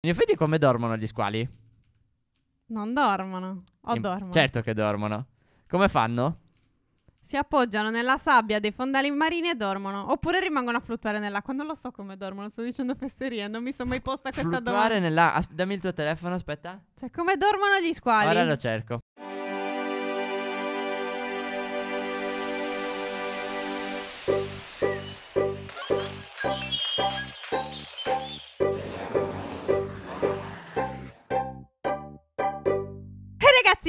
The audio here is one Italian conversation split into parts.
In effetti come dormono gli squali? Non dormono. O In... dormono. Certo che dormono. Come fanno? Si appoggiano nella sabbia dei fondali marini e dormono. Oppure rimangono a fluttuare nell'acqua. Non lo so come dormono, sto dicendo fesserie. Non mi sono mai posta questa domanda. Fluttuare nell'acqua. Dammi il tuo telefono, aspetta. Cioè, come dormono gli squali? Ora lo cerco.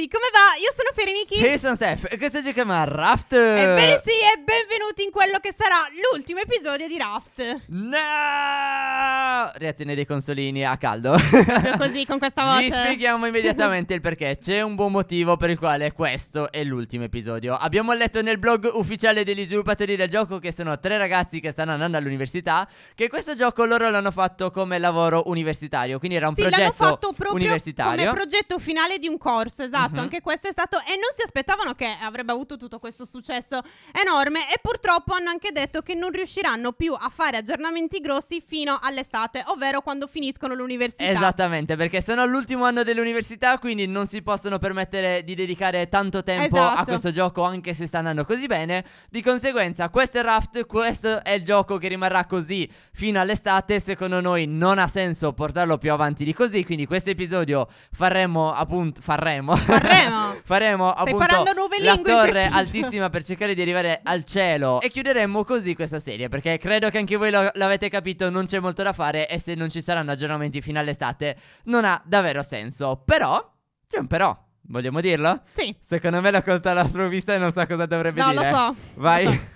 ragazzi, come va? Io sono Ferenichi. E io sono Steph e questo giochiamo a Raft. Ebbene sì, e benvenuti benvenuti in quello che sarà l'ultimo episodio di Raft. No! Reazione dei consolini a caldo. Proprio Così, con questa voce. Vi spieghiamo immediatamente il perché. C'è un buon motivo per il quale questo è l'ultimo episodio. Abbiamo letto nel blog ufficiale degli sviluppatori del gioco, che sono tre ragazzi che stanno andando all'università, che questo gioco loro l'hanno fatto come lavoro universitario. Quindi era un sì, progetto fatto proprio universitario. Come progetto finale di un corso, esatto. Uh-huh. Anche questo è stato. E non si aspettavano che avrebbe avuto tutto questo successo enorme. E poi purtroppo hanno anche detto che non riusciranno più a fare aggiornamenti grossi fino all'estate, ovvero quando finiscono l'università. Esattamente, perché sono all'ultimo anno dell'università, quindi non si possono permettere di dedicare tanto tempo esatto. a questo gioco, anche se sta andando così bene. Di conseguenza, questo è Raft, questo è il gioco che rimarrà così fino all'estate. Secondo noi non ha senso portarlo più avanti di così, quindi questo episodio faremo appunto... Faremo? Faremo? faremo appunto la torre altissima per cercare di arrivare al cielo cielo. E chiuderemmo così questa serie, perché credo che anche voi lo, l'avete capito, non c'è molto da fare e se non ci saranno aggiornamenti fino all'estate non ha davvero senso. Però, c'è un però. Vogliamo dirlo? Sì. Secondo me l'ha colta la provvista e non so cosa dovrebbe no, dire. No, lo so. Vai.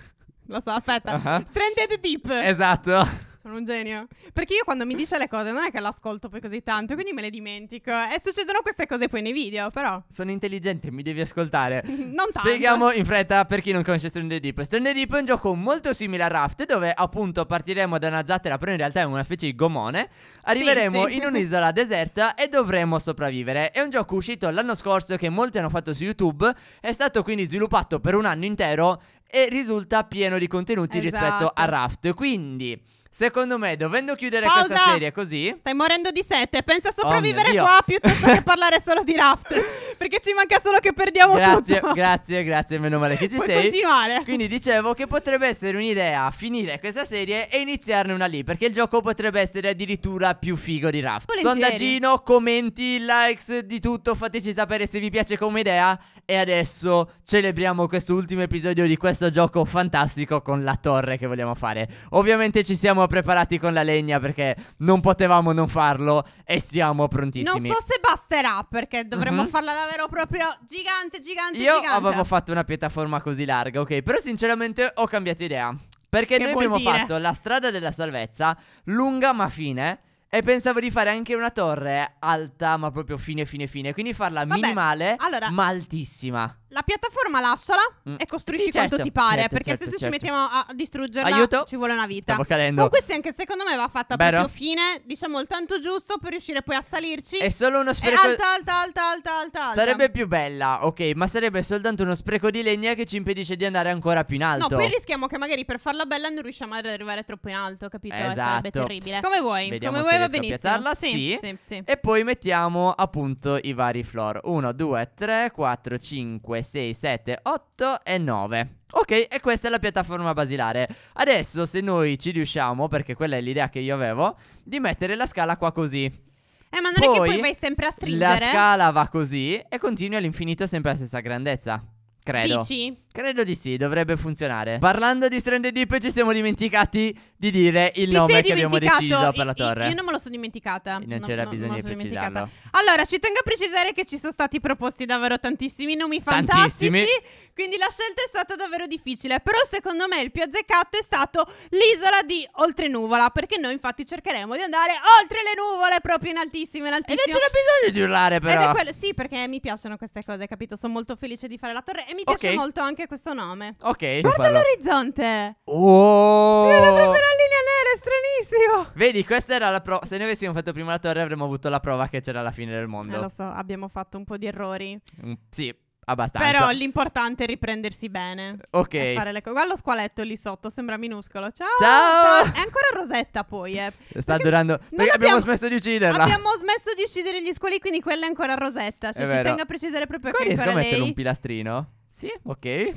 Lo so, aspetta. Uh-huh. Stranded Deep. Esatto. Sono un genio. Perché io quando mi dice le cose non è che l'ascolto poi così tanto, quindi me le dimentico. E succedono queste cose poi nei video, però. Sono intelligente, mi devi ascoltare. non tanto. Spieghiamo in fretta per chi non conosce Stranded Deep. Stranded Deep è un gioco molto simile a Raft, dove appunto partiremo da una zattera, però in realtà è una specie di gomone. Arriveremo sì, sì. in un'isola deserta e dovremo sopravvivere. È un gioco uscito l'anno scorso che molti hanno fatto su YouTube. È stato quindi sviluppato per un anno intero e risulta pieno di contenuti esatto. rispetto a esatto. Raft. Quindi Secondo me, dovendo chiudere Pausa. questa serie così. Stai morendo di sette. Pensa a oh sopravvivere oh qua piuttosto che parlare solo di raft. Perché ci manca solo che perdiamo grazie, tutto. Grazie, grazie, meno male che ci Puoi sei. continuare. Quindi dicevo che potrebbe essere un'idea finire questa serie e iniziarne una lì, perché il gioco potrebbe essere addirittura più figo di Raft. Volentieri. Sondaggino, commenti, likes, di tutto, fateci sapere se vi piace come idea e adesso celebriamo quest'ultimo episodio di questo gioco fantastico con la torre che vogliamo fare. Ovviamente ci siamo preparati con la legna perché non potevamo non farlo e siamo prontissimi. Non so se basterà perché dovremmo mm -hmm. farla davvero proprio gigante, gigante, Io gigante. Io avevo fatto una piattaforma così larga, ok, però sinceramente ho cambiato idea. Perché che noi abbiamo dire? fatto la strada della salvezza, lunga ma fine. E pensavo di fare anche una torre alta, ma proprio fine, fine, fine. Quindi farla Vabbè, minimale, allora, ma altissima la piattaforma lasciala mm. e costruisci sì, certo, quanto ti pare. Certo, perché certo, se certo. ci certo. mettiamo a distruggerla, Aiuto. ci vuole una vita. Stavo cadendo. Comunque, sì, anche secondo me va fatta Vero. proprio fine, diciamo il tanto giusto per riuscire poi a salirci. È solo uno spreco. Alta, alta, alta, alta, alta, alta. Sarebbe più bella, ok, ma sarebbe soltanto uno spreco di legna che ci impedisce di andare ancora più in alto. No, poi rischiamo che magari per farla bella non riusciamo ad arrivare troppo in alto, capito? Eh, esatto. sarebbe terribile. Come vuoi, Vediamo come vuoi va benissimo. Piazzarla, sì, sì. sì, sì. E poi mettiamo appunto i vari floor. 1, 2, 3, 4, 5, 6, 7, 8 e 9. Ok, e questa è la piattaforma basilare. Adesso, se noi ci riusciamo, perché quella è l'idea che io avevo, di mettere la scala qua così. Eh, ma non poi, è che poi vai sempre a stringere. La scala va così e continui all'infinito sempre la stessa grandezza. Credo. Dici? Credo di sì, dovrebbe funzionare. Parlando di Stranded Deep ci siamo dimenticati di dire il Ti nome che abbiamo deciso per la torre. Io, non me lo sono dimenticata. Non c'era no, bisogno non di precisarlo. Allora, ci tengo a precisare che ci sono stati proposti davvero tantissimi nomi tantissimi. fantastici. Quindi la scelta è stata davvero difficile. Però secondo me il più azzeccato è stato l'isola di Oltre Nuvola. Perché noi infatti cercheremo di andare oltre le nuvole, proprio in altissime, in altissimo. E non c'era bisogno di urlare però. Quello, sì, perché mi piacciono queste cose, capito? Sono molto felice di fare la torre e mi okay. molto anche anche questo nome. Ok. Guarda l'orizzonte. Oh. Si vede proprio la linea nera, è stranissimo. Vedi, questa era la prova. Se noi avessimo fatto prima la torre avremmo avuto la prova che c'era la fine del mondo. Eh, lo so, abbiamo fatto un po' di errori. Mm, sì, abbastanza. Però l'importante è riprendersi bene. Ok. Fare le co- Guarda lo squaletto lì sotto, sembra minuscolo. Ciao. Ciao. ciao. È ancora Rosetta poi, eh. Sta durando. Perché abbiamo, abbiamo smesso di ucciderla. Abbiamo smesso di uccidere gli squali, quindi quella è ancora Rosetta. Cioè, ci tengo a precisare proprio Qua che era lei. Ma riesco a mettere un pilastrino? Sì. Ok.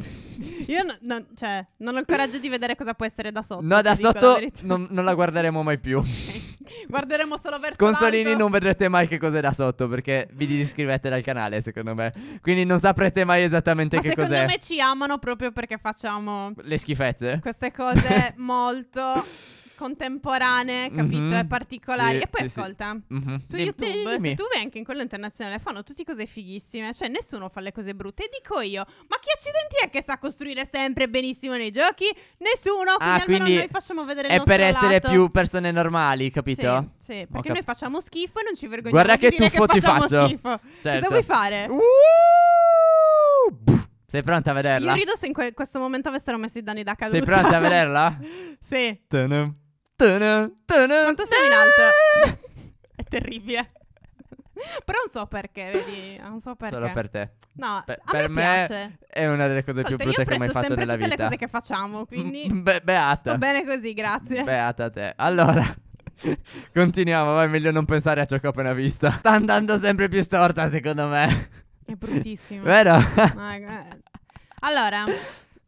Io no, no, cioè, non ho il coraggio di vedere cosa può essere da sotto. No, da sotto non, non, la guarderemo mai più. Okay. Guarderemo solo verso Consolini l'alto. non vedrete mai che cos'è da sotto perché vi disiscrivete dal canale, secondo me. Quindi non saprete mai esattamente Ma che cos'è. Secondo me ci amano proprio perché facciamo le schifezze. Queste cose molto contemporanee, capito? Mm-hmm. Particolari. Sì, e poi sì, ascolta, sì. Mm-hmm. su YouTube, dimmi, dimmi. su YouTube e anche in quello internazionale fanno tutte cose fighissime, cioè nessuno fa le cose brutte. E dico io, ma chi accidenti è che sa costruire sempre benissimo nei giochi? Nessuno, ah, quindi, ah, quindi noi facciamo vedere le cose. È per essere lato. più persone normali, capito? Sì, sì perché okay. noi facciamo schifo e non ci vergogniamo Guarda che tuffo ti faccio. Schifo. Certo. Cosa vuoi certo. fare? Uh! Sei pronta a vederla? Io rido se in que- questo momento avessero messo i danni da caduta. Sei pronta a vederla? sì. Tanum. Tana, tana, Quanto sei in alto? È terribile. Però non so perché, vedi, non so perché. Solo per te. No, Beh, a per me, piace. è una delle cose più brutte che ho mai fatto nella vita. Io tutte le cose che facciamo, mm, quindi... Mm, be- beata. Sto bene così, grazie. Beata a te. Allora... Continuiamo, ma è meglio non pensare a ciò che ho appena visto. Sta andando sempre più storta, secondo me. È bruttissimo. Vero? allora,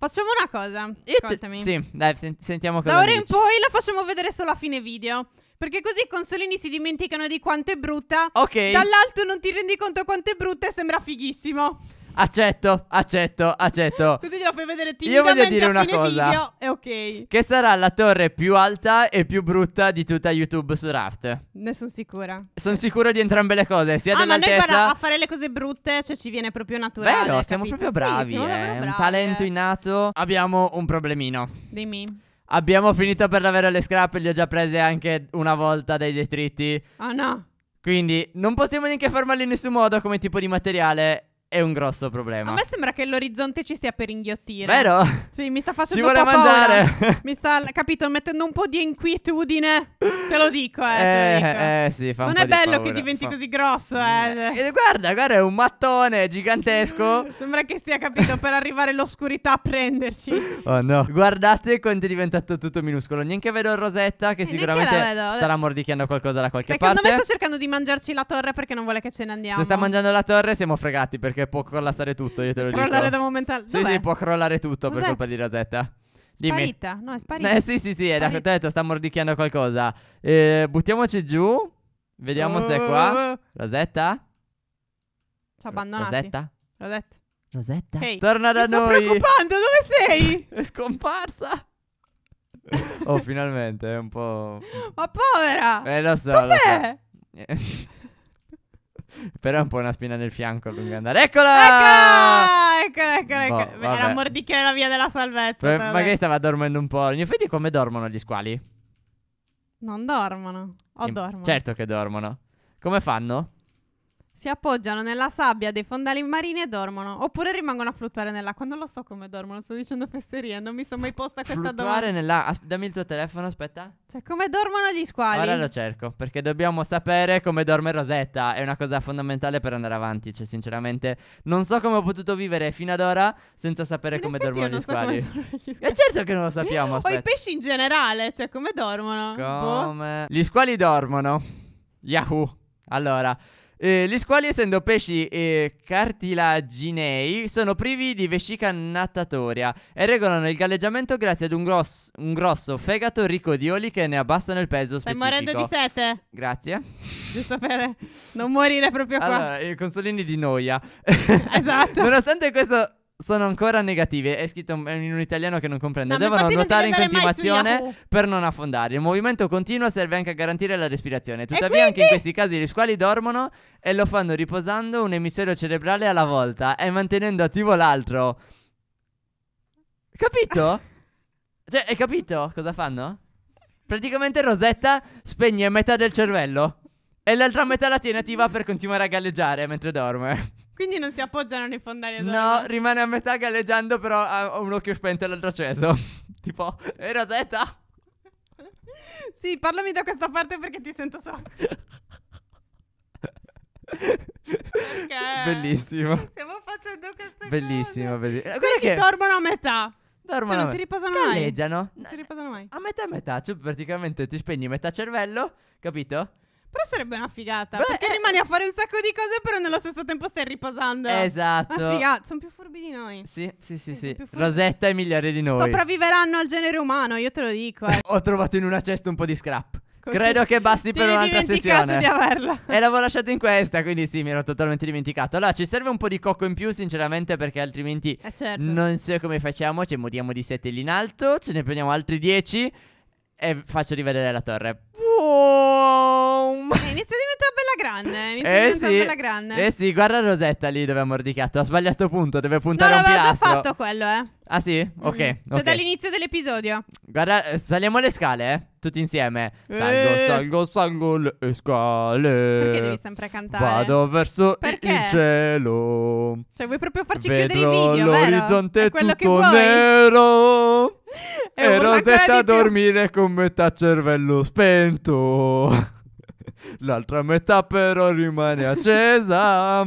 Facciamo una cosa. Ascoltami. T- sì, dai, sen- sentiamo cosa. Da ora in poi la facciamo vedere solo a fine video. Perché così i consolini si dimenticano di quanto è brutta. Ok. Dall'alto non ti rendi conto quanto è brutta e sembra fighissimo. Accetto, accetto, accetto. Così gliela fai vedere timida Io voglio dire una cosa. è ok. Che sarà la torre più alta e più brutta di tutta YouTube su Raft. Ne sono sicura. Sono sicuro di entrambe le cose, sia ah, dell'altezza. Ma noi guarda, a fare le cose brutte, cioè ci viene proprio naturale. Vero, siamo capito? proprio bravi, sì, siamo bravi. Eh. Un talento innato. Abbiamo un problemino. Dimmi. Abbiamo finito per davvero le scrap, le ho già prese anche una volta dai detriti. Ah oh, no. Quindi non possiamo neanche farmarle in nessun modo come tipo di materiale è un grosso problema. A me sembra che l'orizzonte ci stia per inghiottire. Vero? Sì, mi sta facendo ci un vuole mangiare. Paura. Mi sta, capito, mettendo un po' di inquietudine. Te lo dico, eh. Eh, dico. eh sì, fa non un Non è bello paura. che diventi fa... così grosso, eh. Mm, eh. eh. Guarda, guarda, è un mattone gigantesco. sembra che stia, capito, per arrivare l'oscurità a prenderci. Oh no. Guardate quanto è diventato tutto minuscolo. Neanche vedo Rosetta, che eh, sicuramente starà mordicchiando qualcosa da qualche Secondo parte. Secondo me sta cercando di mangiarci la torre perché non vuole che ce ne andiamo. Se sta mangiando la torre siamo fregati perché che può crollare tutto, io te lo crollare dico. Crollare da momento Sì, sì, può crollare tutto Cos'è? per colpa di Rosetta. Dimmi. Sparita, no, è eh, sparita. Eh, sì, sì, sì, è da te detto, sta mordicchiando qualcosa. Eh, buttiamoci giù. Vediamo oh. se è qua. Rosetta? Ci ha abbandonato. Rosetta? Rosetta. Rosetta? Hey, Torna da noi. Mi sto preoccupando, dove sei? è scomparsa. oh, finalmente, è un po'... Ma povera! Eh, lo so, Dov'è? lo so. Però è un po' una spina nel fianco a lungo andare. Eccola! Eccola! Eccola, eccola, boh, Era mordicchiare la via della salvezza. Però, magari stava dormendo un po'. In effetti come dormono gli squali? Non dormono. O In... dormono. Certo che dormono. Come fanno? si appoggiano nella sabbia dei fondali marini e dormono. Oppure rimangono a fluttuare nell'acqua. Non lo so come dormono, sto dicendo fesserie. Non mi sono mai posta questa fluttuare domanda. Fluttuare nell'acqua. Dammi il tuo telefono, aspetta. Cioè, come dormono gli squali? Ora lo cerco, perché dobbiamo sapere come dorme Rosetta. È una cosa fondamentale per andare avanti. Cioè, sinceramente, non so come ho potuto vivere fino ad ora senza sapere come dormono gli, so squali. come gli eh, squali. E certo che non lo sappiamo. Aspetta. o i pesci in generale, cioè, come dormono? Boh. Come? Boh. Gli squali dormono. Yahoo. Allora, eh, gli squali, essendo pesci eh, cartilaginei, sono privi di vescica natatoria e regolano il galleggiamento grazie ad un, gross- un grosso fegato ricco di oli che ne abbassano il peso Stai specifico. Stai morendo di sete. Grazie. Giusto per non morire proprio qua. Allora, i consolini di noia. esatto. Nonostante questo sono ancora negative. È scritto in un italiano che non comprende. No, Devono nuotare in continuazione per non affondare. Il movimento continuo serve anche a garantire la respirazione. Tuttavia, quindi... anche in questi casi gli squali dormono e lo fanno riposando un emisfero cerebrale alla volta e mantenendo attivo l'altro. Capito? cioè, hai capito cosa fanno? Praticamente Rosetta spegne metà del cervello e l'altra metà la tiene attiva per continuare a galleggiare mentre dorme. Quindi non si appoggiano nei fondali No, rimane a metà galleggiando, però ha un occhio spento e l'altro acceso. tipo, era teta? sì, parlami da questa parte perché ti sento solo. Bellissimo. Stiamo facendo queste Bellissimo, cose. bellissimo. Eh, guarda che dormono a metà. Dormono. Cioè, non si riposano mai. Galleggiano. Non si riposano mai. A metà a metà, cioè praticamente ti spegni metà cervello, capito? Però sarebbe una figata. Beh, perché eh, rimani a fare un sacco di cose, però nello stesso tempo stai riposando. Esatto. Ma figata, sono più furbi di noi. Sì, sì, sì. sì. Rosetta è migliore di noi. Sopravviveranno al genere umano, io te lo dico. Eh. Ho trovato in una cesta un po' di scrap. Così Credo che basti per un'altra sessione. di averla. E l'avevo lasciato in questa, quindi sì, mi ero totalmente dimenticato. Allora, ci serve un po' di cocco in più, sinceramente, perché altrimenti eh certo. non so come facciamo. Ci modiamo di sette lì in alto, ce ne prendiamo altri 10 e faccio rivedere la torre. Uh! Boom! Eh, inizia a diventare bella grande. Inizia eh, a diventare sì. bella grande. Eh sì, guarda Rosetta lì dove ha mordicato. Ha sbagliato punto, deve puntare no, un pilastro. No, l'aveva già fatto quello, eh. Ah sì? Ok. Mm. Cioè okay. dall'inizio dell'episodio. Guarda, eh, saliamo le scale, eh tutti insieme. Eh. Salgo, salgo, salgo le scale. Perché devi sempre cantare? Vado verso Perché? il cielo. Cioè, vuoi proprio farci Vedrò chiudere i video? L'orizzonte vero? È tutto nero. e Rosetta a dormire con metà cervello spento. L'altra metà però rimane accesa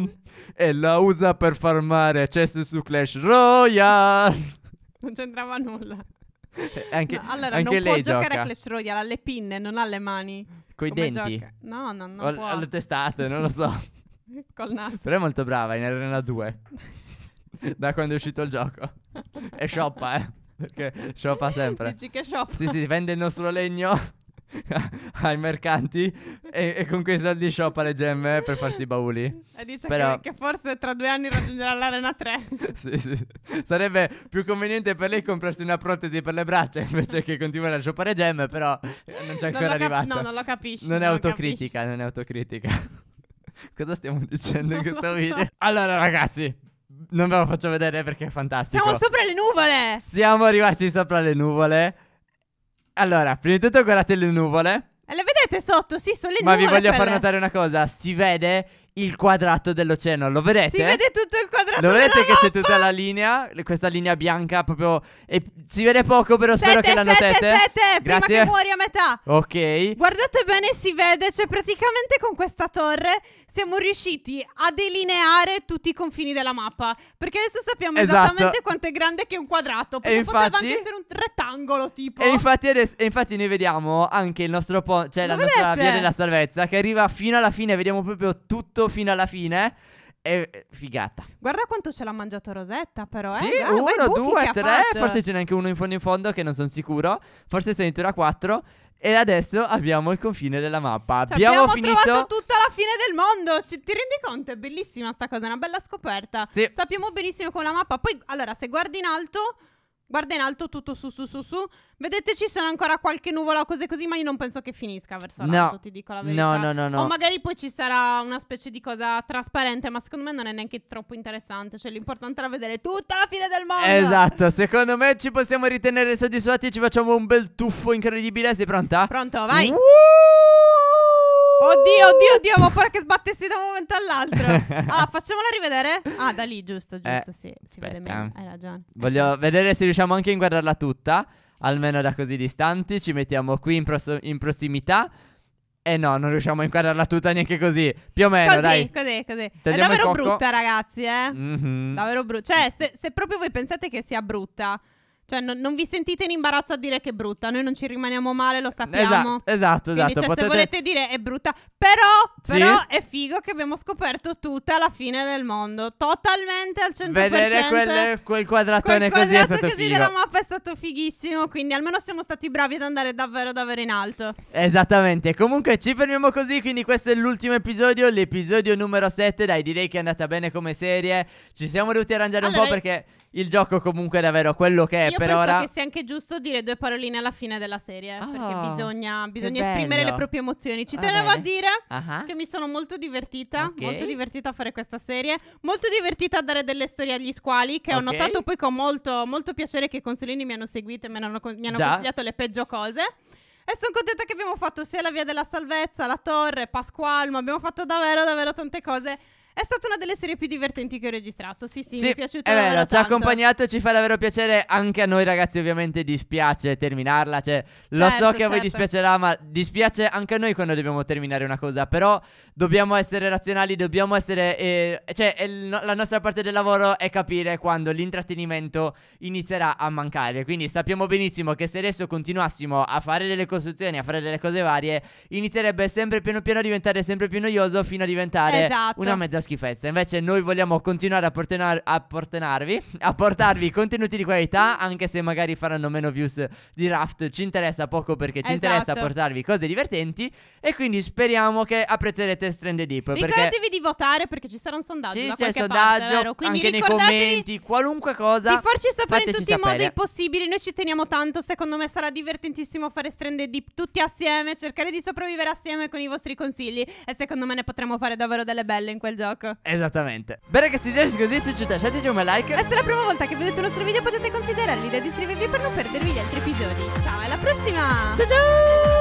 e la usa per farmare cesse su Clash Royale. Non c'entrava nulla. anche, no, allora, anche non lei può gioca. giocare a Clash Royale, ha le pinne, non ha le mani. con i denti? Gioca? No, no, no. L- alle testate, non lo so. Col naso. Però è molto brava in Arena 2. da quando è uscito il gioco. E shoppa, eh. Perché shoppa sempre. Dici che shoppa. Sì, sì, vende il nostro legno ai mercanti e, e, con quei soldi shoppa le gemme per farsi i bauli. E dice Però... che, che, forse tra due anni raggiungerà l'Arena 3. sì, sì. Sarebbe più conveniente per lei comprarsi una protesi per le braccia invece che continuare a shoppare gemme, però eh, non c'è ancora cap- arrivata. No, non lo capisci. Non, non è autocritica, capisci. non è autocritica. Cosa stiamo dicendo non in questo so. video? Allora ragazzi, non ve lo faccio vedere perché è fantastico. Siamo sopra le nuvole! Siamo arrivati sopra le nuvole. Allora, prima di tutto guardate le nuvole. Eh, le vedete sotto? Sì, sono le Ma nuvole. Ma vi voglio quelle. far notare una cosa: si vede il quadrato dell'oceano, lo vedete? Si vede tutto il quadrato dentro. Lo vedete che c'è tutta la linea, questa linea bianca proprio... E si vede poco, però spero sette, che la notete. 7, Grazie. prima che muori a metà. Ok. Guardate bene, si vede, cioè praticamente con questa torre siamo riusciti a delineare tutti i confini della mappa. Perché adesso sappiamo esatto. esattamente quanto è grande che è un quadrato. e infatti... poteva anche essere un rettangolo, tipo. E infatti, adesso, e infatti noi vediamo anche il nostro... ponte cioè la vedete? nostra via della salvezza che arriva fino alla fine, vediamo proprio tutto fino alla fine è figata. Guarda quanto ce l'ha mangiato Rosetta, però. Eh. Sì, eh? Guarda, uno, due, tre. Forse ce n'è anche uno in fondo in fondo che non sono sicuro. Forse se ne tura quattro. E adesso abbiamo il confine della mappa. Cioè, abbiamo, abbiamo finito... trovato tutta la fine del mondo. Ci, ti rendi conto? È bellissima sta cosa, è una bella scoperta. Sì. Sappiamo benissimo con la mappa. Poi, allora, se guardi in alto Guarda in alto tutto su su su su. Vedete ci sono ancora qualche nuvola o cose così, ma io non penso che finisca verso no. l'alto, ti dico la verità. No, no, no, no. O magari poi ci sarà una specie di cosa trasparente, ma secondo me non è neanche troppo interessante, cioè l'importante era vedere tutta la fine del mondo. Esatto, secondo me ci possiamo ritenere soddisfatti, ci facciamo un bel tuffo incredibile. Sei pronta? Pronto, vai. Woo! Oddio, oddio, uh. oddio, ma paura che sbattessi da un momento all'altro. Allora, facciamola rivedere. Ah, da lì, giusto, eh, giusto, eh, sì. Si vede meglio. Hai ragione. Voglio ragione. vedere se riusciamo anche a inquadrarla tutta. Almeno da così distanti. Ci mettiamo qui in, pros- in prossimità. Eh no, non riusciamo a inquadrarla tutta neanche così. Più o meno, così, dai. Così, così. così. È davvero brutta, ragazzi, eh. Mm-hmm. Davvero brutta. Cioè, se, se proprio voi pensate che sia brutta, cioè, non, non, vi sentite in imbarazzo a dire che è brutta, noi non ci rimaniamo male, lo sappiamo. Esatto, esatto. esatto. Quindi, cioè, Potete... se volete dire è brutta, però, sì? però, è figo che abbiamo scoperto tutta la fine del mondo, totalmente al 100%. Vedere quel, quel quadratone quel quadratone così è stato così figo. della mappa è stato fighissimo, quindi almeno siamo stati bravi ad andare davvero davvero in alto. Esattamente, comunque ci fermiamo così, quindi questo è l'ultimo episodio, l'episodio numero 7, dai direi che è andata bene come serie, ci siamo dovuti arrangiare allora, un po' perché il gioco comunque è davvero quello che è Io per penso ora. Io che sia anche giusto dire due paroline alla fine della serie, oh, perché ah, bisogna, bisogna esprimere le proprie emozioni. Ci ah, tenevo a dire uh-huh. che mi sono molto divertita, okay. molto divertita a fare questa serie, molto divertita a dare delle storie agli squali, che okay. ho notato poi con molto, molto piacere che i consolini mi hanno seguito e mi hanno, mi hanno consigliato le peggio cose. E sono contenta che abbiamo fatto sia la via della salvezza, la torre, Pasqualmo, abbiamo fatto davvero, davvero tante cose è stata una delle serie più divertenti che ho registrato. Sì, sì, sì mi è piaciuta. È vero, ci ha accompagnato, ci fa davvero piacere. Anche a noi, ragazzi, ovviamente dispiace terminarla. Cioè, certo, lo so certo, che certo. a voi certo. dispiacerà, ma dispiace anche a noi quando dobbiamo terminare una cosa. Però dobbiamo essere razionali, dobbiamo essere. Eh, cioè, il, la nostra parte del lavoro è capire quando l'intrattenimento inizierà a mancare. Quindi sappiamo benissimo che se adesso continuassimo a fare delle costruzioni, a fare delle cose varie, inizierebbe sempre piano piano a diventare sempre più noioso fino a diventare esatto. una mezza schifezza. Invece noi vogliamo continuare a, portenar- a portenarvi, a portarvi contenuti di qualità, anche se magari faranno meno views di Raft. Ci interessa poco perché ci esatto. interessa portarvi cose divertenti e quindi speriamo che apprezzerete Strand Deep. Ricordatevi perché... di votare perché ci sarà un sondaggio. Sì, Ci sarà un sondaggio, parte, anche nei commenti, qualunque cosa. Di farci sapere in tutti sapere. i modi possibili. Noi ci teniamo tanto, secondo me sarà divertentissimo fare Strand Deep tutti assieme, cercare di sopravvivere assieme con i vostri consigli e secondo me ne potremo fare davvero delle belle in quel gioco gioco. Esattamente. Beh ragazzi, direi così se ci lasciateci un like. E se è la prima volta che vedete il nostro video potete considerare l'idea di iscrivervi per non perdervi gli altri episodi. Ciao, alla prossima! Ciao ciao!